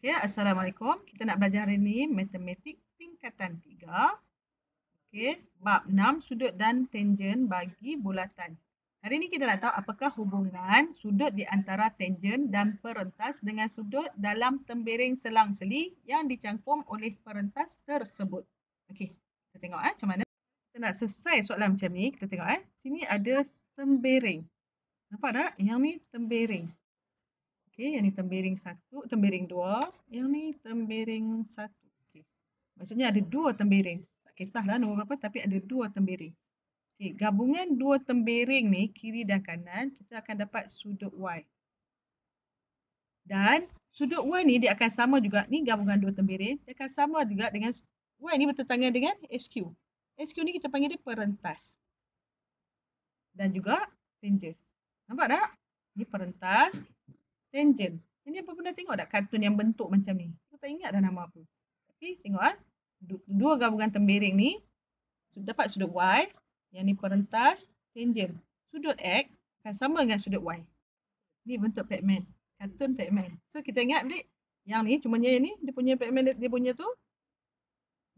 Okay, Assalamualaikum. Kita nak belajar hari ini matematik tingkatan 3. Okay, bab 6 sudut dan tangent bagi bulatan. Hari ini kita nak tahu apakah hubungan sudut di antara tangent dan perentas dengan sudut dalam tembiring selang seli yang dicangkum oleh perentas tersebut. Okay, kita tengok eh, macam mana. Kita nak selesai soalan macam ni. Kita tengok eh. Sini ada tembiring. Nampak tak? Yang ni tembiring. Okey, yang ni tembiring satu, tembiring dua. Yang ni tembiring satu. Okey. Maksudnya ada dua tembiring. Tak kisahlah nombor berapa tapi ada dua tembiring. Okey, gabungan dua tembiring ni kiri dan kanan, kita akan dapat sudut Y. Dan sudut Y ni dia akan sama juga ni gabungan dua tembiring, dia akan sama juga dengan Y ni bertentangan dengan SQ. SQ ni kita panggil dia perentas. Dan juga tangent. Nampak tak? Ini perentas, Tangent. Ini apa pernah tengok tak kartun yang bentuk macam ni? Aku tak ingat dah nama apa. Tapi tengok ah. Dua gabungan tembiring ni dapat sudut Y. Yang ni perentas tangent. Sudut X Kan sama dengan sudut Y. Ni bentuk pac Kartun pac So kita ingat balik. Yang ni cuma yang ni dia punya pac dia, punya tu.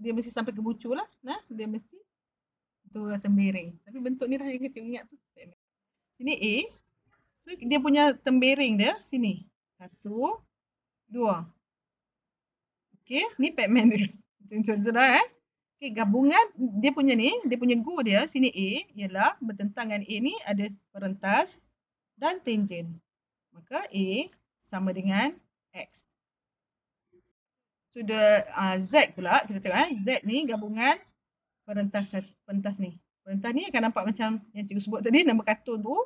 Dia mesti sampai ke bucu lah. Nah, dia mesti tu lah tembiring. Tapi bentuk ni dah yang kita ingat tu. Sini A, dia punya tembiring dia sini. Satu, dua. okey ni Pac-Man dia. Macam-macam dah eh. okey gabungan dia punya ni, dia punya gu dia, sini A, ialah bertentangan A ni ada perentas dan tangent. Maka A sama dengan X. So the uh, Z pula, kita tengok eh. Z ni gabungan perentas, perentas ni. Perentas ni akan nampak macam yang cikgu sebut tadi, nama katun tu.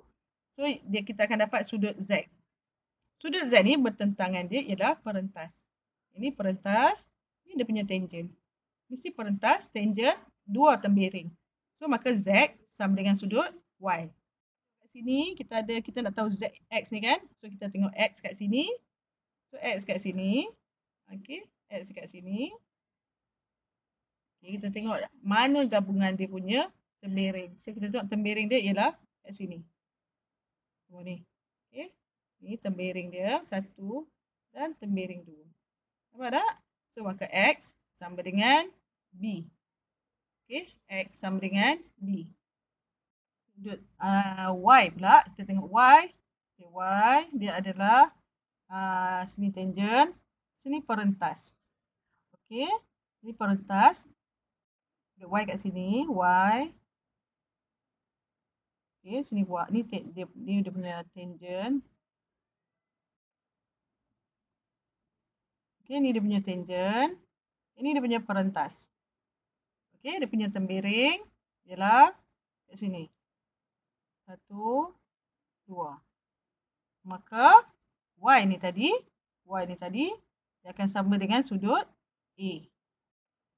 So dia kita akan dapat sudut Z. Sudut Z ni bertentangan dia ialah perentas. Ini perentas, ini dia punya tangent. Mesti perentas, tangent, dua tembiring. So maka Z sama dengan sudut Y. Kat sini kita ada, kita nak tahu Z, X ni kan. So kita tengok X kat sini. So X kat sini. Okay, X kat sini. Okay, kita tengok mana gabungan dia punya tembiring. So kita tengok tembiring dia ialah kat sini. Semua ni. Okey. Ni tembiring dia. Satu dan tembiring dua. Nampak tak? So maka X sama dengan B. Okey. X sama dengan B. Sudut uh, Y pula. Kita tengok Y. Okay, y dia adalah uh, sini tangent. Sini perentas. Okey. Sini perentas. Sudut Y kat sini. Y. Okay, so ni buat ni dia, dia, dia punya tangent. Okay, ni dia punya tangent. Ini dia punya perentas. Okay, dia punya tembiring ialah kat sini. Satu, dua. Maka Y ni tadi, Y ni tadi dia akan sama dengan sudut A.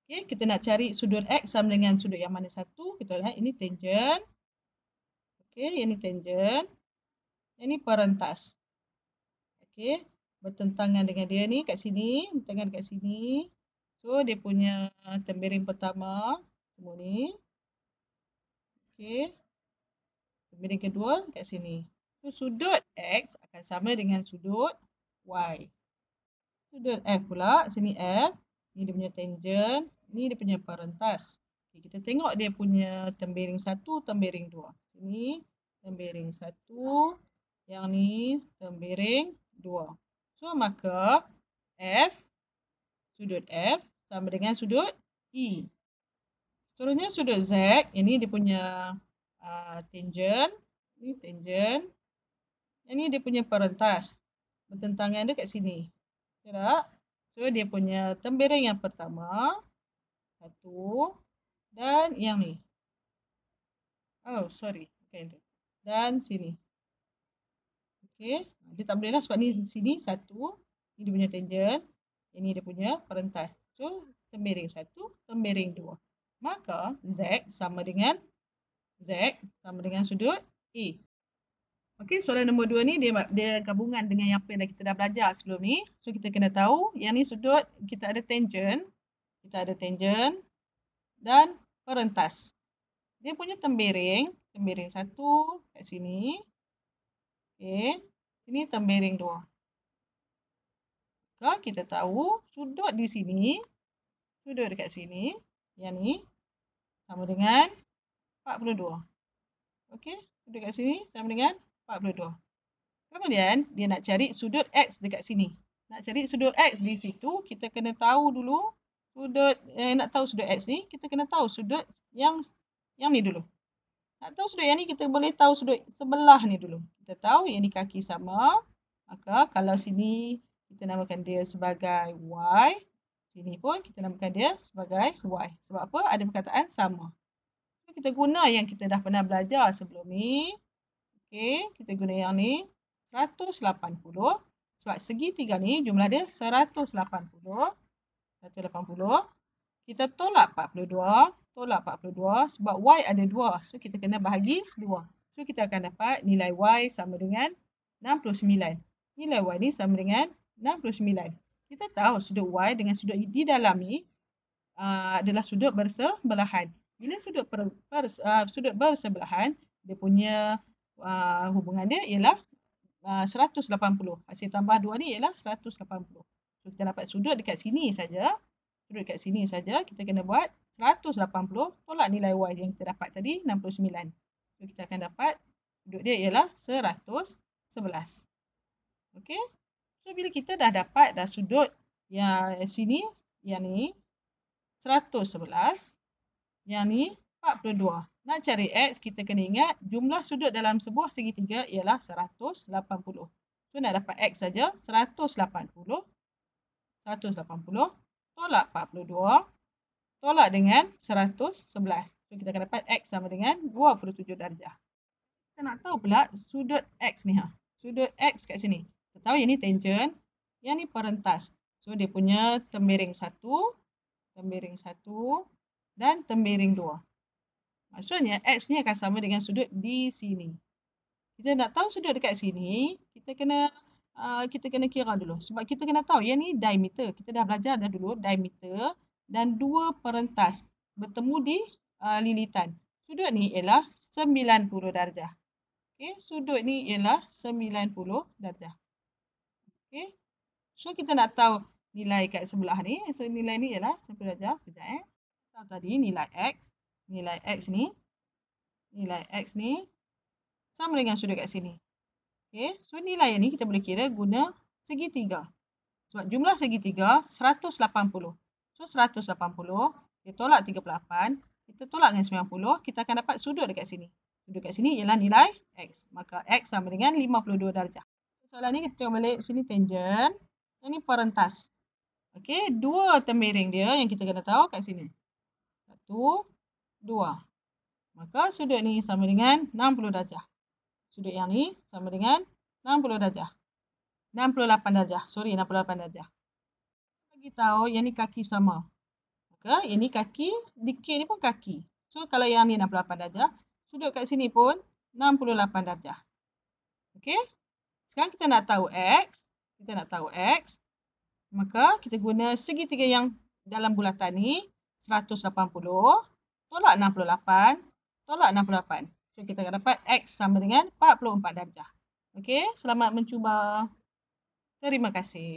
Okay, kita nak cari sudut X sama dengan sudut yang mana satu. Kita lihat ini tangent. Okey, ini tangent. Ini perentas. Okey, bertentangan dengan dia ni kat sini, bertentangan kat sini. So dia punya tembiring pertama semua ni. Okey. Tembiring kedua kat sini. So sudut x akan sama dengan sudut y. Sudut f pula, sini f, ni dia punya tangent, ni dia punya perentas kita tengok dia punya tembiring satu, tembiring dua. Sini tembiring satu, yang ni tembiring dua. So maka F, sudut F sama dengan sudut E. Seterusnya sudut Z, ini dia punya uh, tangent. Ini tangent. Ini dia punya perentas. Bertentangan dia kat sini. Tidak? So dia punya tembiring yang pertama. Satu. Satu dan yang ni. Oh, sorry. Okay, itu. Dan sini. Okay. Dia tak boleh lah sebab ni sini satu. Ini dia punya tangent. Ini dia punya perentas. So, tembiring satu, tembiring dua. Maka, Z sama dengan Z sama dengan sudut E. Okey, soalan nombor dua ni dia dia gabungan dengan yang apa yang kita dah belajar sebelum ni. So, kita kena tahu yang ni sudut kita ada tangent. Kita ada tangent dan perentas. Dia punya tembiring, tembiring satu kat sini. Okey, ini tembiring dua. Maka kita tahu sudut di sini, sudut dekat sini, yang ni sama dengan 42. Okey, sudut dekat sini sama dengan 42. Kemudian dia nak cari sudut X dekat sini. Nak cari sudut X di situ, kita kena tahu dulu sudut eh, nak tahu sudut x ni kita kena tahu sudut yang yang ni dulu nak tahu sudut yang ni kita boleh tahu sudut sebelah ni dulu kita tahu yang ni kaki sama maka kalau sini kita namakan dia sebagai y sini pun kita namakan dia sebagai y sebab apa ada perkataan sama kita guna yang kita dah pernah belajar sebelum ni okey kita guna yang ni 180 sebab segitiga ni jumlah dia 180 180. Kita tolak 42. Tolak 42 sebab Y ada 2. So kita kena bahagi 2. So kita akan dapat nilai Y sama dengan 69. Nilai Y ni sama dengan 69. Kita tahu sudut Y dengan sudut di dalam ni uh, adalah sudut bersebelahan. Bila sudut, per, per, uh, sudut bersebelahan, dia punya uh, hubungan dia ialah uh, 180. Hasil tambah 2 ni ialah 180 kita dapat sudut dekat sini saja. Sudut dekat sini saja kita kena buat 180 tolak nilai y yang kita dapat tadi 69. So, kita akan dapat sudut dia ialah 111. Okey. So, bila kita dah dapat dah sudut yang sini, yang ni 111, yang ni 42. Nak cari X, kita kena ingat jumlah sudut dalam sebuah segitiga ialah 180. So, nak dapat X saja 180 180, tolak 42, tolak dengan 111. So, kita akan dapat X sama dengan 27 darjah. Kita nak tahu pula sudut X ni. Ha. Sudut X kat sini. Kita tahu yang ni tangent, yang ni perentas. So, dia punya tembiring 1, tembiring 1 dan tembiring 2. Maksudnya, X ni akan sama dengan sudut di sini. Kita nak tahu sudut dekat sini, kita kena Ah, kita kena kira dulu. Sebab kita kena tahu yang ni diameter. Kita dah belajar dah dulu diameter dan dua perentas bertemu di uh, lilitan. Sudut ni ialah 90 darjah. Okey, sudut ni ialah 90 darjah. Okey. So kita nak tahu nilai kat sebelah ni. So nilai ni ialah 90 darjah sekejap eh. Tahu tadi nilai x, nilai x ni nilai x ni sama dengan sudut kat sini. Okay. So, nilai ni kita boleh kira guna segitiga. Sebab jumlah segitiga 180. So, 180. Kita tolak 38. Kita tolak dengan 90. Kita akan dapat sudut dekat sini. Sudut dekat sini ialah nilai X. Maka X sama dengan 52 darjah. Soalan ni kita tengok balik. Sini tangent. Yang ni perentas. Okay. Dua temiring dia yang kita kena tahu kat sini. Satu. Dua. Maka sudut ni sama dengan 60 darjah sudut yang ni sama dengan 60 darjah. 68 darjah. Sorry, 68 darjah. Bagi tahu yang ni kaki sama. Maka yang ni kaki, dikir ni pun kaki. So, kalau yang ni 68 darjah, sudut kat sini pun 68 darjah. Okey? Sekarang kita nak tahu X. Kita nak tahu X. Maka kita guna segitiga yang dalam bulatan ni 180 tolak 68 tolak 68. So, kita akan dapat X sama dengan 44 darjah. Okey, selamat mencuba. Terima kasih.